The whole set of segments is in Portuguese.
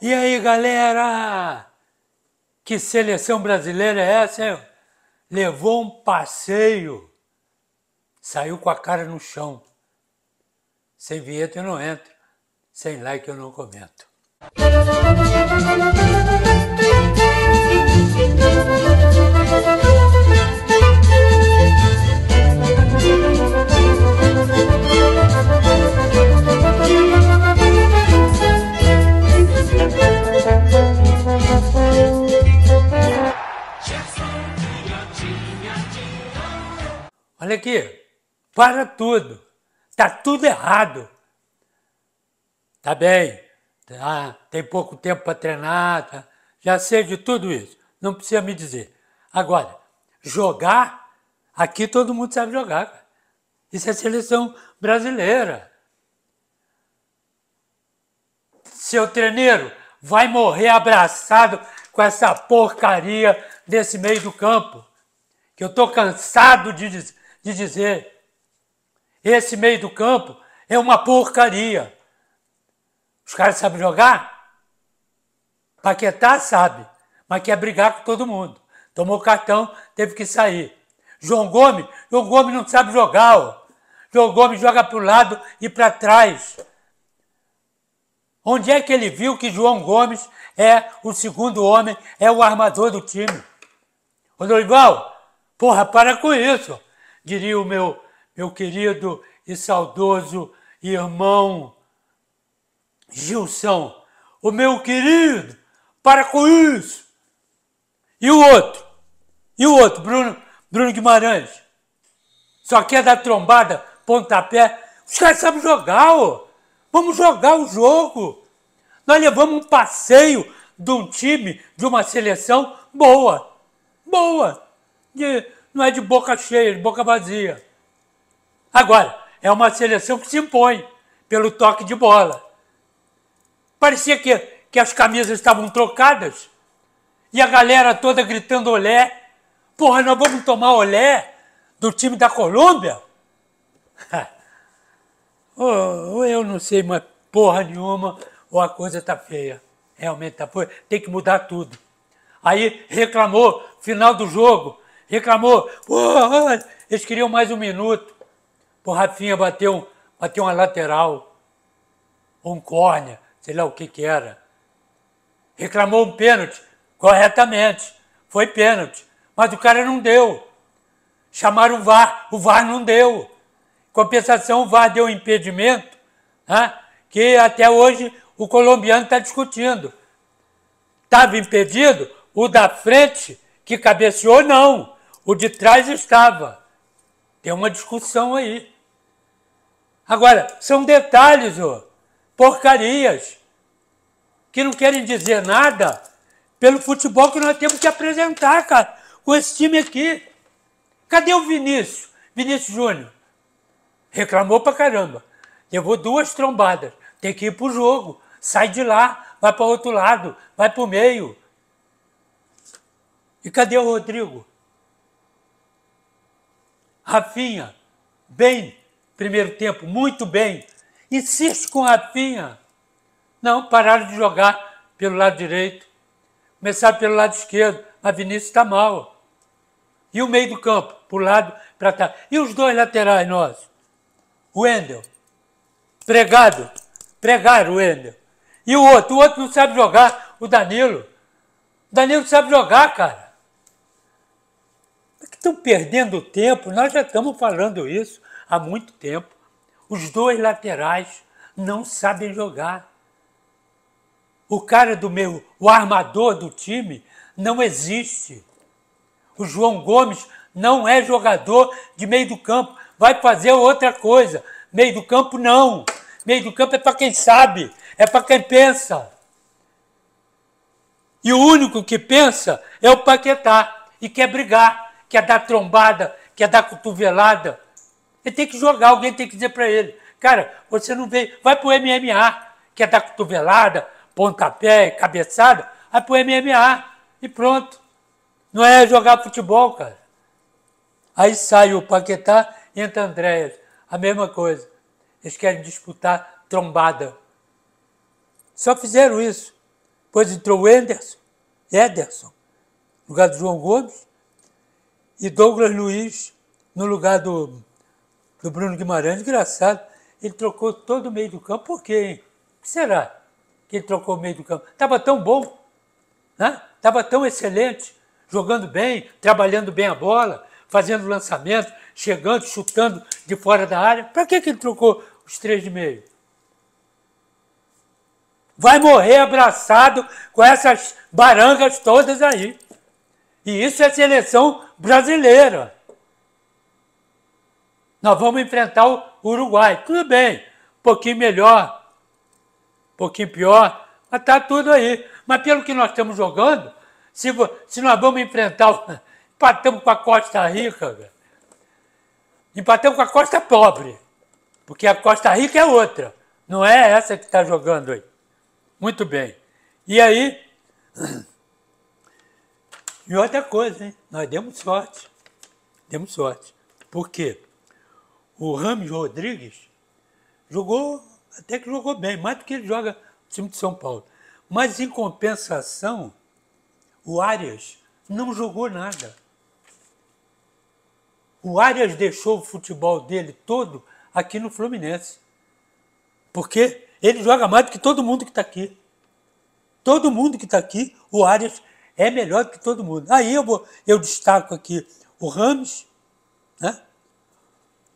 E aí, galera? Que seleção brasileira é essa, hein? Levou um passeio. Saiu com a cara no chão. Sem vinheta eu não entro. Sem like eu não comento. aqui, para tudo. Está tudo errado. Tá bem, tá, tem pouco tempo para treinar, tá, já sei de tudo isso, não precisa me dizer. Agora, jogar, aqui todo mundo sabe jogar. Isso é seleção brasileira. Seu treineiro vai morrer abraçado com essa porcaria desse meio do campo. Que eu estou cansado de dizer de dizer: esse meio do campo é uma porcaria. Os caras sabem jogar? Paquetá sabe, mas quer brigar com todo mundo. Tomou cartão, teve que sair. João Gomes, João Gomes não sabe jogar. Ó. João Gomes joga para o lado e para trás. Onde é que ele viu que João Gomes é o segundo homem, é o armador do time? Ô Dorival, porra, para com isso diria o meu, meu querido e saudoso irmão Gilson, o meu querido, para com isso. E o outro? E o outro, Bruno, Bruno Guimarães? Só quer é dar trombada, pontapé. Os caras sabem jogar, ó. Vamos jogar o jogo. Nós levamos um passeio de um time, de uma seleção boa. Boa não é de boca cheia, de boca vazia. Agora, é uma seleção que se impõe pelo toque de bola. Parecia que, que as camisas estavam trocadas e a galera toda gritando olé. Porra, nós vamos tomar olé do time da Colômbia? ou, eu não sei mais porra nenhuma, ou a coisa tá feia. Realmente tá feia. Tem que mudar tudo. Aí reclamou, final do jogo, reclamou. Oh, eles queriam mais um minuto o Rafinha bateu, uma lateral, ou um córnea, sei lá o que que era. Reclamou um pênalti, corretamente, foi pênalti, mas o cara não deu. Chamaram o VAR, o VAR não deu. Compensação, o VAR deu um impedimento, né, que até hoje o colombiano está discutindo. Estava impedido? O da frente, que cabeceou, não. O de trás estava. Tem uma discussão aí. Agora, são detalhes, ô, porcarias, que não querem dizer nada pelo futebol que nós temos que apresentar, cara, com esse time aqui. Cadê o Vinícius? Vinícius Júnior. Reclamou pra caramba. Levou duas trombadas. Tem que ir pro jogo. Sai de lá, vai para outro lado, vai pro meio. E cadê o Rodrigo? Rafinha, bem, primeiro tempo, muito bem. Insisto com Rafinha. Não, pararam de jogar pelo lado direito. Começaram pelo lado esquerdo, A Vinícius está mal. E o meio do campo, para lado, para cá. E os dois laterais nossos? Wendel. Pregado. Pregaram o Wendel. E o outro? O outro não sabe jogar. O Danilo. O Danilo sabe jogar, cara. Estão perdendo tempo, nós já estamos falando isso há muito tempo. Os dois laterais não sabem jogar. O cara do meu, o armador do time, não existe. O João Gomes não é jogador de meio do campo. Vai fazer outra coisa. Meio do campo, não. Meio do campo é para quem sabe, é para quem pensa. E o único que pensa é o Paquetá e quer brigar quer é dar trombada, quer é dar cotovelada. Ele tem que jogar, alguém tem que dizer para ele: cara, você não veio, vai para o MMA, quer é dar cotovelada, pontapé, cabeçada, vai para o MMA e pronto. Não é jogar futebol, cara. Aí sai o Paquetá e entra Andréas. A mesma coisa. Eles querem disputar trombada. Só fizeram isso. Depois entrou o Enderson, Ederson, no lugar do João Gomes e Douglas Luiz no lugar do, do Bruno Guimarães. Engraçado, ele trocou todo o meio do campo. Por quê? Hein? O que será que ele trocou o meio do campo? Estava tão bom, né? estava tão excelente, jogando bem, trabalhando bem a bola, fazendo lançamento, chegando, chutando de fora da área. Para que, que ele trocou os três de meio? Vai morrer abraçado com essas barangas todas aí. E isso é seleção brasileira. Nós vamos enfrentar o Uruguai. Tudo bem, um pouquinho melhor, um pouquinho pior, mas está tudo aí. Mas pelo que nós estamos jogando, se, se nós vamos enfrentar. empatamos com a Costa Rica, velho. empatamos com a Costa Pobre. Porque a Costa Rica é outra. Não é essa que está jogando aí. Muito bem. E aí. E outra coisa, hein? nós demos sorte. Demos sorte. Por quê? O Rames Rodrigues jogou, até que jogou bem, mais do que ele joga no time de São Paulo. Mas, em compensação, o Arias não jogou nada. O Arias deixou o futebol dele todo aqui no Fluminense. Porque ele joga mais do que todo mundo que está aqui. Todo mundo que está aqui, o Arias é melhor do que todo mundo. Aí eu, vou, eu destaco aqui o Ramos, né?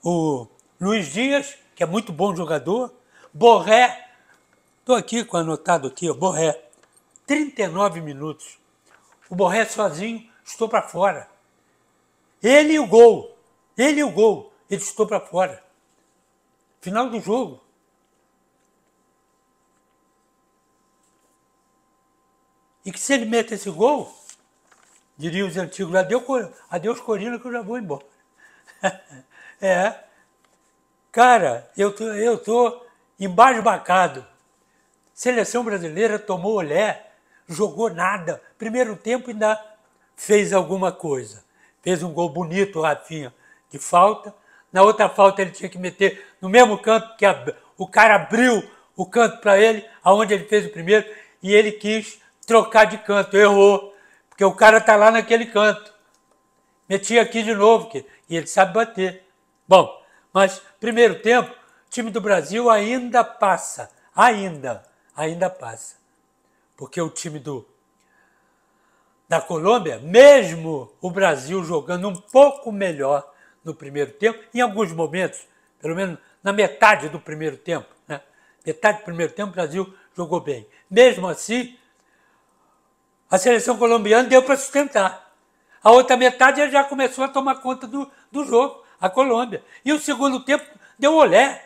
o Luiz Dias, que é muito bom jogador, Borré, estou aqui com anotado aqui, ó, Borré, 39 minutos. O Borré sozinho, estou para fora. Ele e o gol, ele e o gol, ele estou para fora. Final do jogo, E que se ele mete esse gol, diriam os antigos, adeus, adeus Corina que eu já vou embora. é. Cara, eu tô, eu tô embasbacado. Seleção brasileira tomou olé, jogou nada. Primeiro tempo ainda fez alguma coisa. Fez um gol bonito, Rafinha, de falta. Na outra falta ele tinha que meter no mesmo canto que a, o cara abriu o canto para ele, aonde ele fez o primeiro, e ele quis trocar de canto. Errou. Porque o cara tá lá naquele canto. Meti aqui de novo, que, e ele sabe bater. Bom, mas primeiro tempo, o time do Brasil ainda passa. Ainda, ainda passa. Porque o time do da Colômbia, mesmo o Brasil jogando um pouco melhor no primeiro tempo, em alguns momentos, pelo menos na metade do primeiro tempo, né? metade do primeiro tempo o Brasil jogou bem. Mesmo assim, a seleção colombiana deu para sustentar. A outra metade já começou a tomar conta do, do jogo, a Colômbia. E o segundo tempo deu olé,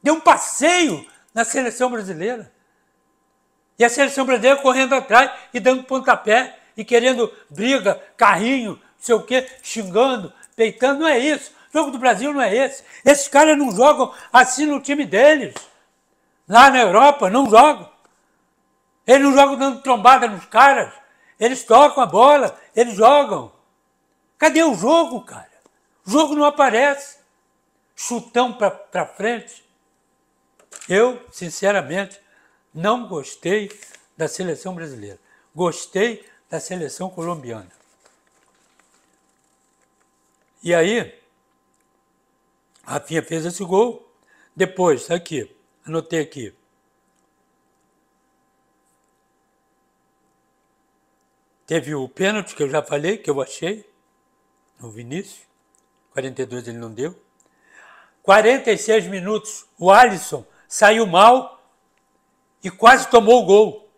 deu um passeio na seleção brasileira. E a seleção brasileira correndo atrás e dando pontapé e querendo briga, carrinho, não sei o quê, xingando, peitando. Não é isso. O jogo do Brasil não é esse. Esses caras não jogam assim no time deles. Lá na Europa, não jogam. Eles não jogam dando trombada nos caras. Eles tocam a bola, eles jogam. Cadê o jogo, cara? O jogo não aparece. Chutão para frente. Eu, sinceramente, não gostei da seleção brasileira. Gostei da seleção colombiana. E aí, Rafinha fez esse gol. Depois, aqui, anotei aqui. Teve o pênalti que eu já falei, que eu achei, no Vinícius. 42 ele não deu. 46 minutos, o Alisson saiu mal e quase tomou o gol.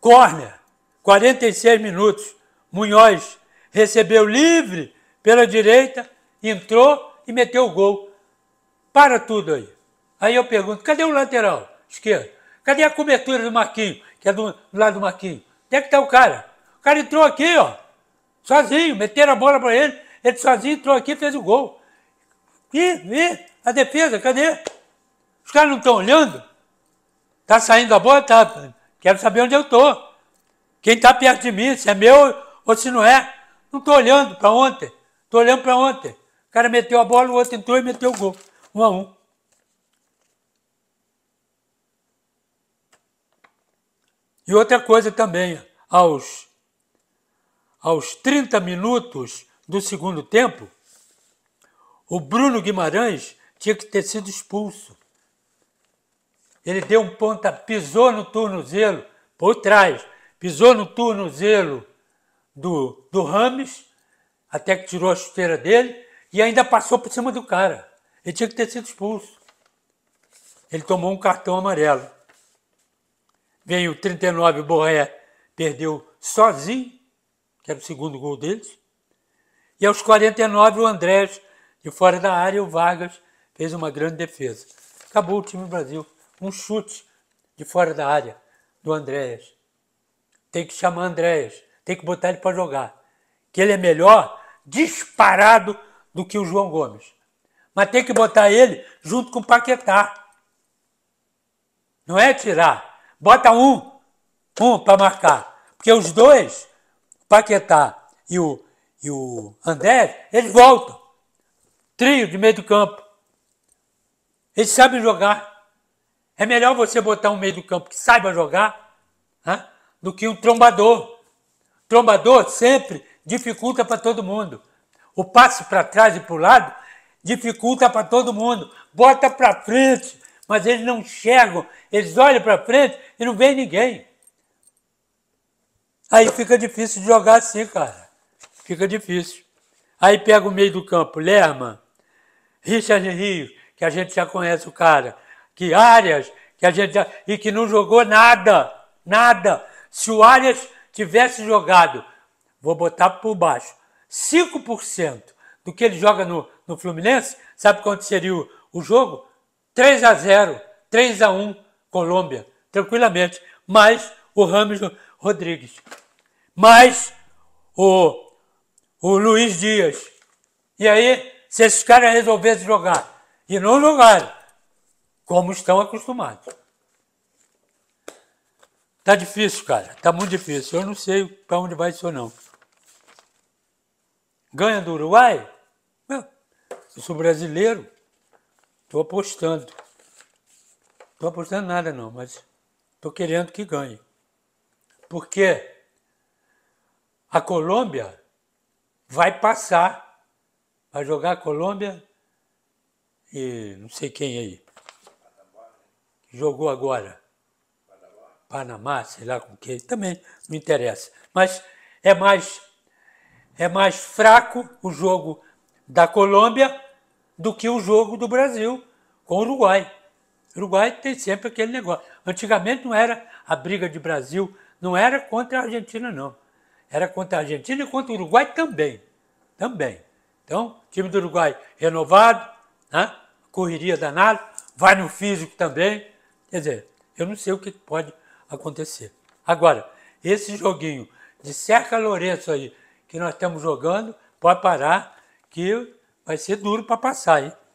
Corner, 46 minutos, Munhoz recebeu livre pela direita, entrou e meteu o gol. Para tudo aí. Aí eu pergunto, cadê o lateral esquerdo? Cadê a cobertura do Marquinho, que é do, do lado do Marquinho? Onde é que tá o cara? O cara entrou aqui, ó, sozinho, meteram a bola para ele, ele sozinho entrou aqui e fez o gol. E, ih, a defesa, cadê? Os caras não estão olhando? Tá saindo a bola? Tá. Quero saber onde eu tô. Quem tá perto de mim, se é meu ou se não é. Não tô olhando para ontem. Tô olhando para ontem. O cara meteu a bola, o outro entrou e meteu o gol. Um a um. E outra coisa também, aos, aos 30 minutos do segundo tempo, o Bruno Guimarães tinha que ter sido expulso. Ele deu um ponta, pisou no turnozelo por trás, pisou no turnozelo do, do Rames, até que tirou a chuteira dele, e ainda passou por cima do cara. Ele tinha que ter sido expulso. Ele tomou um cartão amarelo. Vem o 39, o Borré perdeu sozinho, que era o segundo gol deles. E aos 49, o Andrés, de fora da área, o Vargas fez uma grande defesa. Acabou o time do Brasil. Um chute de fora da área do Andréas. Tem que chamar Andréas, tem que botar ele para jogar. Que ele é melhor disparado do que o João Gomes. Mas tem que botar ele junto com o Paquetá. Não é tirar. Bota um, um para marcar. Porque os dois, Paquetá e o, e o André, eles voltam. Trio de meio do campo. Eles sabem jogar. É melhor você botar um meio do campo que saiba jogar né, do que um trombador. Trombador sempre dificulta para todo mundo. O passe para trás e para o lado dificulta para todo mundo. Bota para frente, mas eles não enxergam, eles olham para frente e não vê ninguém. Aí fica difícil de jogar assim, cara. Fica difícil. Aí pega o meio do campo, Lerma, Richard Rios, que a gente já conhece o cara, que Arias, que a gente já, e que não jogou nada, nada. Se o Arias tivesse jogado, vou botar por baixo, 5% do que ele joga no, no Fluminense, sabe quanto seria o, o jogo? 3 a 0, 3 a 1 Colômbia, tranquilamente, mais o Ramos Rodrigues, mais o, o Luiz Dias. E aí, se esses caras resolvessem jogar e não jogaram, como estão acostumados. Tá difícil, cara. Tá muito difícil. Eu não sei para onde vai isso ou não. Ganha do Uruguai? Eu sou brasileiro. Tô apostando. Tô apostando nada não, mas tô querendo que ganhe. Porque a Colômbia vai passar, vai jogar a Colômbia e não sei quem aí. Jogou agora. Panamá, sei lá com quem, também não interessa. Mas é mais é mais fraco o jogo da Colômbia do que o jogo do Brasil com o Uruguai. O Uruguai tem sempre aquele negócio. Antigamente não era a briga de Brasil, não era contra a Argentina, não. Era contra a Argentina e contra o Uruguai também. Também. Então, time do Uruguai renovado, né? correria danada, vai no físico também. Quer dizer, eu não sei o que pode acontecer. Agora, esse joguinho de Cerca Lourenço aí que nós estamos jogando, pode parar que Vai ser duro para passar, hein? Vai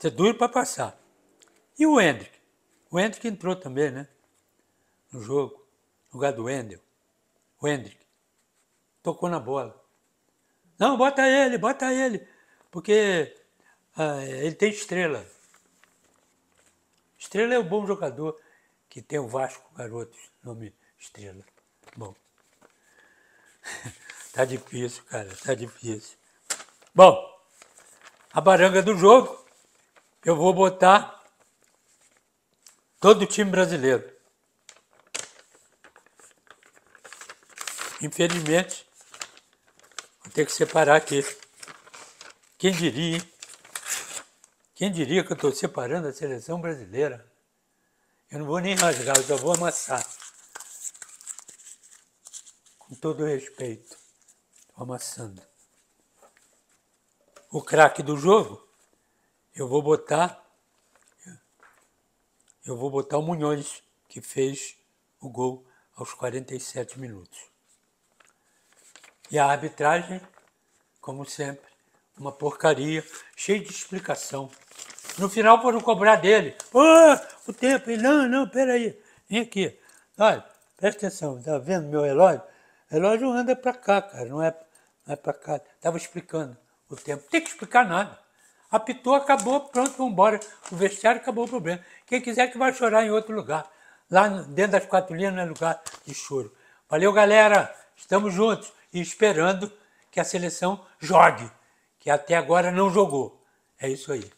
ser duro para passar. E o Hendrick? O Hendrick entrou também, né? No jogo. No lugar do Wendel. O Hendrick. Tocou na bola. Não, bota ele, bota ele. Porque ah, ele tem estrela. Estrela é um bom jogador que tem o Vasco Garotos, nome Estrela. Bom. tá difícil, cara, tá difícil. Bom a baranga do jogo, eu vou botar todo o time brasileiro. Infelizmente, vou ter que separar aqui. Quem diria, hein? Quem diria que eu estou separando a seleção brasileira? Eu não vou nem rasgar, eu já vou amassar. Com todo respeito. Estou amassando o craque do jogo, eu vou botar eu vou botar o Munhões, que fez o gol aos 47 minutos. E a arbitragem, como sempre, uma porcaria, cheia de explicação. No final foram cobrar dele. Oh, o tempo, e não, não, peraí. Vem aqui. Olha, presta atenção, tá vendo meu relógio? O relógio anda para cá, cara, não é, não é para cá. Tava explicando o tempo. Não tem que explicar nada. Apitou, acabou, pronto, vamos embora. O vestiário acabou o problema. Quem quiser que vai chorar em outro lugar. Lá dentro das quatro linhas não é lugar de choro. Valeu, galera. Estamos juntos e esperando que a seleção jogue, que até agora não jogou. É isso aí.